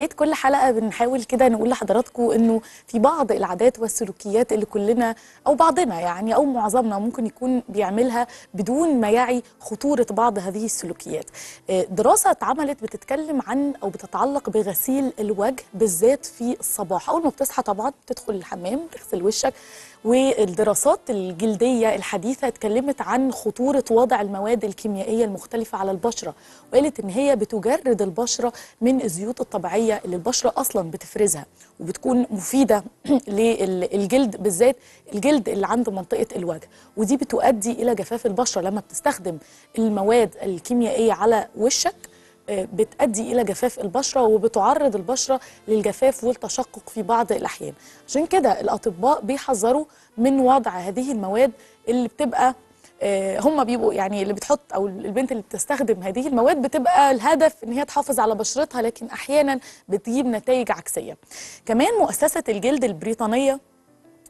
بدايه كل حلقه بنحاول كده نقول لحضراتكم انه في بعض العادات والسلوكيات اللي كلنا او بعضنا يعني او معظمنا ممكن يكون بيعملها بدون ما يعي خطوره بعض هذه السلوكيات. آه، دراسه اتعملت بتتكلم عن او بتتعلق بغسيل الوجه بالذات في الصباح، اول ما بتصحى طبعا تدخل الحمام تغسل وشك والدراسات الجلديه الحديثه اتكلمت عن خطوره وضع المواد الكيميائيه المختلفه على البشره وقالت ان هي بتجرد البشره من الزيوت الطبيعيه الغذائيه اللي البشره اصلا بتفرزها وبتكون مفيده للجلد بالذات الجلد اللي عند منطقه الوجه ودي بتؤدي الى جفاف البشره لما بتستخدم المواد الكيميائيه على وشك آه، بتؤدي الى جفاف البشره وبتعرض البشره للجفاف والتشقق في بعض الاحيان عشان كده الاطباء بيحذروا من وضع هذه المواد اللي بتبقى آه، هم بيبقوا يعني اللي بتحط او البنت اللي بتستخدم هذه المواد بتبقى الهدف ان هي تحافظ على بشرتها لكن احيانا بتجيب نتائج عكسيه كمان مؤسسه الجلد البريطانيه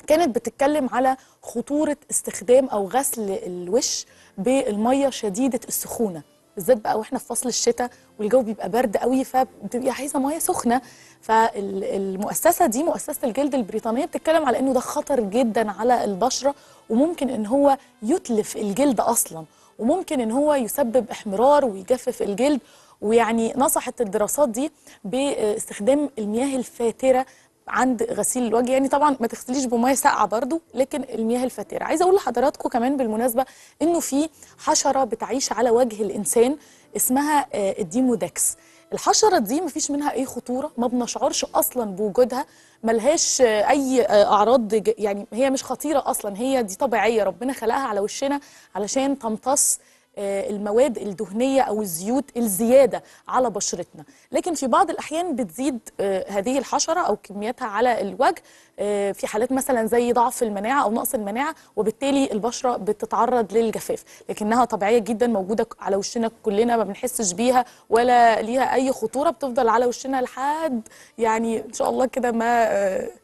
كانت بتتكلم على خطوره استخدام او غسل الوش بالميه شديده السخونه بالذات بقى واحنا في فصل الشتاء والجو بيبقى برد قوي فبتبقي عايزه ميه سخنه فالمؤسسه دي مؤسسه الجلد البريطانيه بتتكلم على انه ده خطر جدا على البشره وممكن ان هو يتلف الجلد اصلا وممكن ان هو يسبب احمرار ويجفف الجلد ويعني نصحت الدراسات دي باستخدام المياه الفاتره عند غسيل الوجه يعني طبعا ما تغسليش بميه ساقعه برده لكن المياه الفاتره عايزه اقول لحضراتكم كمان بالمناسبه انه في حشره بتعيش على وجه الانسان اسمها آه، الديمودكس الحشره دي مفيش منها اي خطوره ما بنشعرش اصلا بوجودها ملهاش آه، اي آه، اعراض يعني هي مش خطيره اصلا هي دي طبيعيه ربنا خلقها على وشنا علشان تمتص آه، المواد الدهنيه او الزيوت الزياده على بشرتنا لكن في بعض الاحيان بتزيد آه، هذه الحشره او كمياتها على الوجه آه، في حالات مثلا زي ضعف المناعه او نقص المناعه وبالتالي البشره بتتعرض للجفاف لكنها طبيعيه جدا موجوده على وشنا كلنا ما بنحسش بيها ولا ليها اي خطوره بتفضل على وشنا لحد يعني ان شاء الله كده ما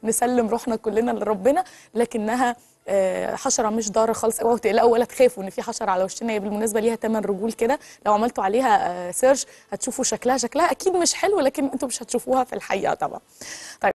نسلم روحنا كلنا لربنا لكنها آه، حشره مش ضاره خالص اوعوا تقلقوا ولا تخافوا ان في حشره على وشنا هي بالمناسبه ليها 8 رجول كده لو عملتوا عليها سيرش آه، هتشوفوا شكلها شكلها اكيد مش حلو لكن انتوا مش هتشوفوها في الحقيقه طبعا طيب